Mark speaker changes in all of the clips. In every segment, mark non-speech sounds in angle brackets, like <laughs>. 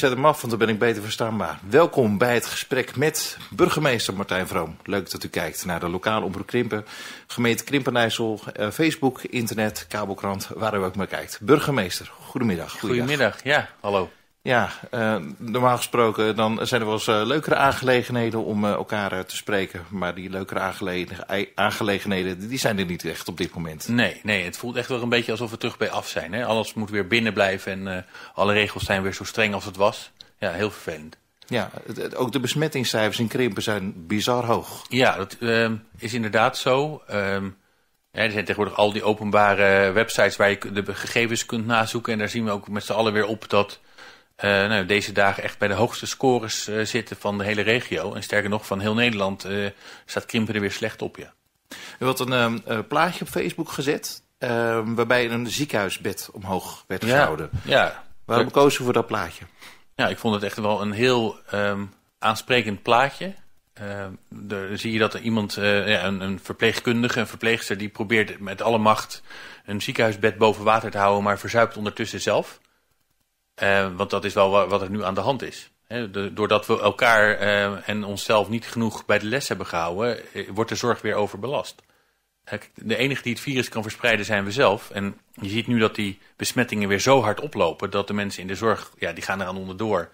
Speaker 1: zet hem af, want dan ben ik beter verstaanbaar. Welkom bij het gesprek met burgemeester Martijn Vroom. Leuk dat u kijkt naar de lokale omroep Krimpen. Gemeente Krimpenijssel, eh, Facebook, internet, kabelkrant, waar u ook maar kijkt. Burgemeester, Goedemiddag, goedemiddag ja, hallo. Ja, eh, normaal gesproken dan zijn er wel eens eh, leukere aangelegenheden om eh, elkaar te spreken. Maar die leukere aangelegenheden die zijn er niet echt op dit moment. Nee, nee, het voelt echt wel een beetje
Speaker 2: alsof we terug bij af zijn. Hè? Alles moet weer binnen blijven en alle regels zijn weer zo streng als het was.
Speaker 1: Ja, heel vervelend. Ja, ook de besmettingscijfers in Krimpen zijn bizar hoog.
Speaker 2: Ja, dat ehm, is inderdaad zo. Ehm, er zijn tegenwoordig al die openbare websites waar je de gegevens kunt nazoeken. En daar zien we ook met z'n allen weer op dat uh, nou, deze dagen echt bij de hoogste scores eh, zitten van de hele regio. En sterker nog, van heel Nederland eh, staat Krimpen er weer slecht op. Je
Speaker 1: U had een ehm, plaatje op Facebook gezet, ehm, waarbij een ziekenhuisbed omhoog werd gehouden. Ja, Waarom dat... koos voor dat plaatje?
Speaker 2: Ja, ik vond het echt wel een heel um, aansprekend plaatje. daar zie je dat er iemand, ja, een, een verpleegkundige, een verpleegster... die probeert met alle macht een ziekenhuisbed boven water te houden... maar verzuipt ondertussen zelf. Eh, want dat is wel wat er nu aan de hand is. doordat we elkaar eh, en onszelf niet genoeg bij de les hebben gehouden, eh, wordt de zorg weer overbelast. De enige die het virus kan verspreiden zijn we zelf. En je ziet nu dat die besmettingen weer zo hard oplopen... dat de mensen in de zorg, ja, die gaan aan onderdoor.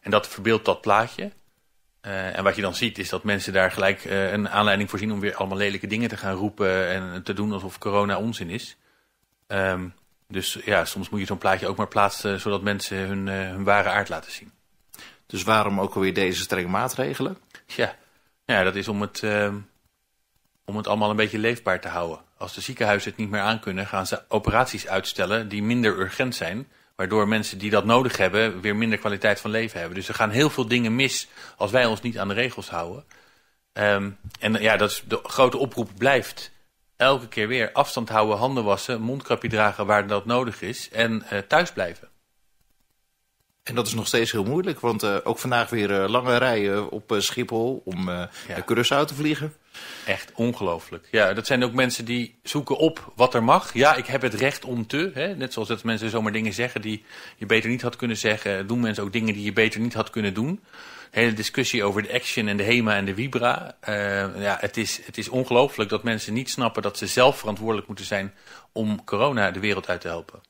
Speaker 2: En dat verbeeldt dat plaatje. en wat je dan ziet is dat mensen daar gelijk een aanleiding voor zien... om weer allemaal lelijke dingen te gaan roepen en te doen alsof corona onzin is. Um, dus ja, soms moet je zo'n plaatje ook maar plaatsen... zodat mensen hun, eh, hun ware aard laten zien. Dus waarom ook alweer deze strenge maatregelen? Ja, ja dat is om het, ehm, om het allemaal een beetje leefbaar te houden. Als de ziekenhuizen het niet meer aankunnen, gaan ze operaties uitstellen die minder urgent zijn. Waardoor mensen die dat nodig hebben weer minder kwaliteit van leven hebben. Dus er gaan heel veel dingen mis als wij ons niet aan de regels houden. Ehm, en ja, dat is de grote oproep blijft elke keer weer afstand houden, handen wassen, mondkapje dragen
Speaker 1: waar dat nodig is en eh, thuis blijven. En dat is nog steeds heel moeilijk, want eh, ook vandaag weer eh, lange rijen op eh, Schiphol om naar Curaçao te vliegen. Echt ongelooflijk. Ja, dat zijn ook mensen die zoeken op wat er mag. Ja, ik heb het recht
Speaker 2: om te. Hè? Net zoals dat mensen zomaar dingen zeggen die je beter niet had kunnen zeggen. Doen mensen ook dingen die je beter niet had kunnen doen. De hele discussie over de Action en de HEMA en de Vibra. ja, het is, het is ongelooflijk dat mensen niet snappen dat ze zelf verantwoordelijk moeten zijn om corona de wereld uit te helpen.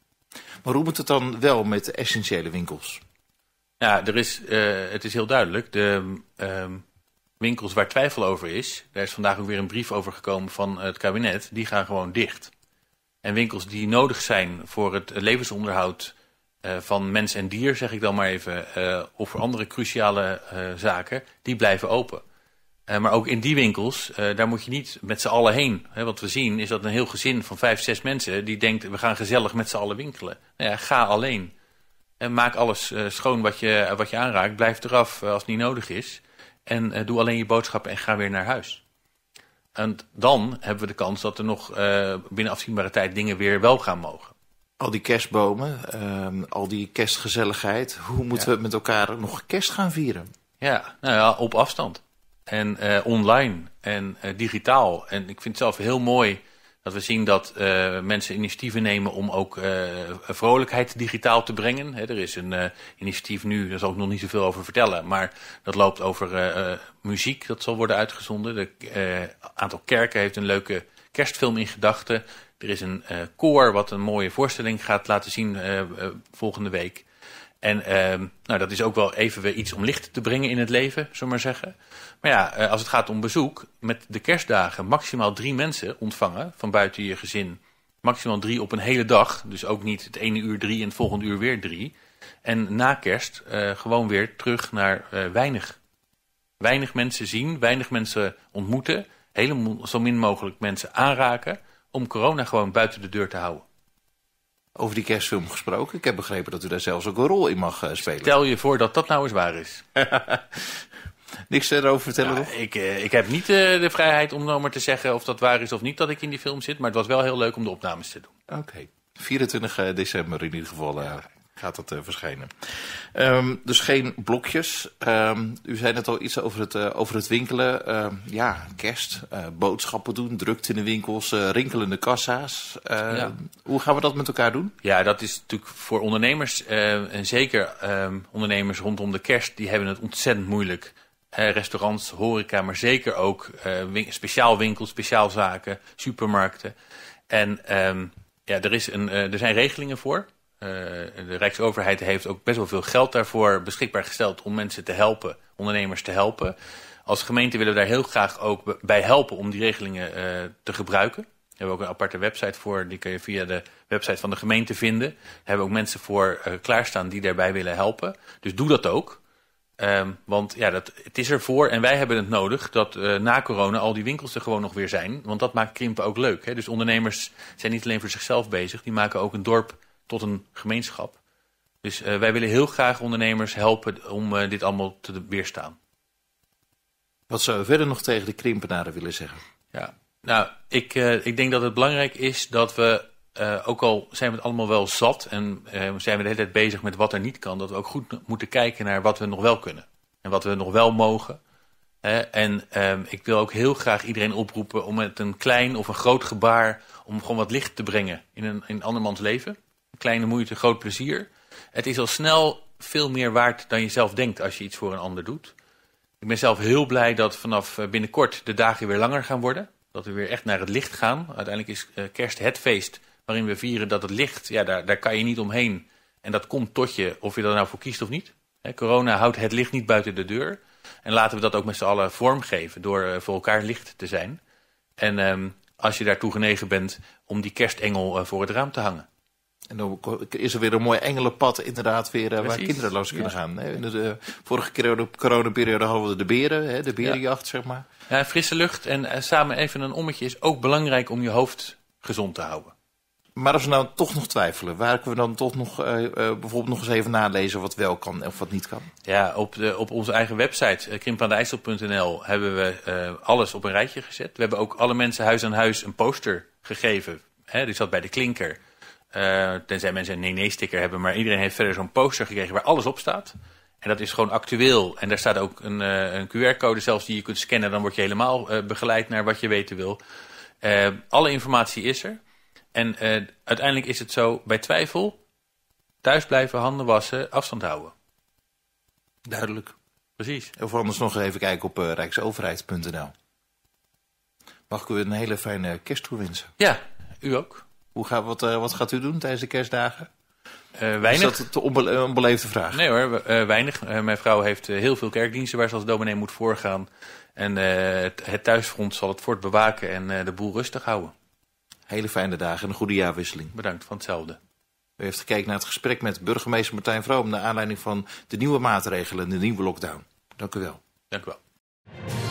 Speaker 1: Maar hoe moet het dan wel met de essentiële winkels?
Speaker 2: Ja, er is, eh, het is heel duidelijk. De ehm, winkels waar twijfel over is, daar is vandaag ook weer een brief over gekomen van het kabinet, die gaan gewoon dicht. En winkels die nodig zijn voor het levensonderhoud eh, van mens en dier, zeg ik dan maar even, eh, of voor andere cruciale zaken, die blijven open. Eh, maar ook in die winkels, eh, daar moet je niet met z'n allen heen. wat we zien is dat een heel gezin van vijf, zes mensen... die denkt, we gaan gezellig met z'n allen winkelen. Nou ja, ga alleen. En maak alles eh, schoon wat je, wat je aanraakt. Blijf eraf als het niet nodig is. En doe alleen je boodschappen en ga weer naar huis.
Speaker 1: En dan hebben we de kans dat er nog binnen afzienbare tijd dingen weer wel gaan mogen. Al die kerstbomen, ehm, al die kerstgezelligheid. Hoe moeten we met elkaar nog kerst gaan vieren? Ja, nou ja, op afstand en eh, online en
Speaker 2: eh, digitaal. En ik vind het zelf heel mooi dat we zien dat eh, mensen initiatieven nemen om ook vrolijkheid digitaal te brengen. er is een initiatief nu, daar zal ik nog niet zoveel over vertellen, maar dat loopt over muziek, dat zal worden uitgezonden. Een aantal kerken heeft een leuke kerstfilm in gedachten. Er is een koor wat een mooie voorstelling gaat laten zien volgende week. En ehm, nou, dat is ook wel even weer iets om licht te brengen in het leven, zullen maar zeggen. Maar ja, eh, als het gaat om bezoek, met de kerstdagen maximaal drie mensen ontvangen van buiten je gezin. Maximaal drie op een hele dag. Dus ook niet het ene uur drie en het volgende uur weer drie. En na kerst eh, gewoon weer terug naar eh, weinig. Weinig mensen zien, weinig mensen ontmoeten. Helemaal zo min mogelijk mensen aanraken. Om corona gewoon buiten de deur te houden.
Speaker 1: Over die kerstfilm gesproken. Ik heb begrepen dat u daar zelfs ook een rol in mag eh, spelen. Stel je voor dat dat nou eens waar is. <laughs> Niks erover vertellen ja, Ik, eh, ik heb niet eh, de vrijheid
Speaker 2: om nou maar te zeggen of dat waar is of niet dat ik in die film zit. Maar het was wel heel leuk om de opnames te
Speaker 1: doen. Oké. 24 december in ieder geval. Ja, gaat dat eh, verschijnen. Ehm, dus geen blokjes. Ehm, u zei net al iets over het, eh, over het winkelen. Ehm, ja, kerst, eh, boodschappen doen, drukte in de winkels, rinkelende kassa's. Hoe gaan we dat met elkaar doen?
Speaker 2: Ja, dat is natuurlijk voor ondernemers, en zeker ondernemers rondom de kerst, die hebben het ontzettend moeilijk. restaurants, horeca, maar zeker ook uh, win speciaal winkels, speciaalzaken, supermarkten. En ja, er, is een, er zijn regelingen voor. Eh, de Rijksoverheid heeft ook best wel veel geld daarvoor beschikbaar gesteld om mensen te helpen, ondernemers te helpen. Als gemeente willen we daar heel graag ook bij helpen om die regelingen eh, te gebruiken. hebben we ook een aparte website voor. Die kun je via de website van de gemeente vinden. hebben we ook mensen voor eh, klaarstaan die daarbij willen helpen. Dus doe dat ook. Um, want ja, dat, het is ervoor en wij hebben het nodig dat na corona al die winkels er gewoon nog weer zijn. Want dat maakt krimpen ook leuk. Hè? Dus ondernemers zijn niet alleen voor zichzelf bezig. Die maken ook een dorp tot een gemeenschap. Dus eh, wij willen heel graag ondernemers helpen
Speaker 1: om eh, dit allemaal te weerstaan. Wat zou verder nog tegen de krimpenaren willen zeggen?
Speaker 2: Ja, nou, ik, eh, ik denk dat het belangrijk is dat we, ook al zijn we het allemaal wel zat en zijn we de hele tijd bezig met wat er niet kan, dat we ook goed moeten kijken naar wat we nog wel kunnen en wat we nog wel mogen. en ehm, ik wil ook heel graag iedereen oproepen om met een klein of een groot gebaar om gewoon wat licht te brengen in een in andermans leven. Kleine moeite, groot plezier. Het is al snel veel meer waard dan je zelf denkt als je iets voor een ander doet. Ik ben zelf heel blij dat vanaf eh, binnenkort de dagen weer langer gaan worden. Dat we weer echt naar het licht gaan. Uiteindelijk is eh, kerst het feest waarin we vieren dat het licht, ja, daar, daar kan je niet omheen. En dat komt tot je, of je er nou voor kiest of niet. corona houdt het licht niet buiten de deur. En laten we dat ook met z'n allen vormgeven door eh, voor elkaar licht te zijn. En ehm, als je daartoe genegen bent om die kerstengel voor het raam te hangen.
Speaker 1: En dan is er weer een mooi engelenpad inderdaad weer eh, waar kinderen langs kunnen gaan. In de, eh, vorige keer, coronaperiode hadden we de beren, hè, de berenjacht zeg maar.
Speaker 2: Ja, frisse lucht en eh,
Speaker 1: samen even een ommetje is ook belangrijk om je hoofd gezond te houden. Maar als we nou toch nog twijfelen, waar kunnen we dan toch nog bijvoorbeeld nog eens even nalezen wat wel kan of wat niet kan?
Speaker 2: Ja, op, de, op onze eigen website, uh, hebben we alles op een rijtje gezet. We hebben ook alle mensen huis aan huis een poster gegeven. Hè, die zat bij de klinker. Eh, tenzij mensen een nee-nee-sticker hebben. Maar iedereen heeft verder zo'n poster gekregen waar alles op staat. En dat is gewoon actueel. En daar staat ook een, eh, een QR-code zelfs die je kunt scannen. Dan word je helemaal eh, begeleid naar wat je weten wil. alle informatie is er. En uiteindelijk is het zo, bij twijfel, thuis blijven, handen wassen, afstand houden.
Speaker 1: Duidelijk. Precies. Of anders nog even kijken op rijksoverheid.nl. Mag ik u een hele fijne kerst wensen? Ja, u ook. Hoe gaat, wat, eh, wat gaat u doen tijdens de kerstdagen? Uh, weinig. Is dat een eh, onbeleefde vraag? Nee hoor, weinig. mijn
Speaker 2: vrouw heeft heel veel kerkdiensten waar ze als dominee moet voorgaan. En het, het, thuisfront zal het
Speaker 1: fort bewaken en de boel rustig houden. Hele fijne dagen en een goede jaarwisseling. Bedankt, van hetzelfde. U heeft gekeken naar het gesprek met burgemeester Martijn Vroom... naar aanleiding van de nieuwe maatregelen, en de nieuwe lockdown. Dank u wel. Dank u wel.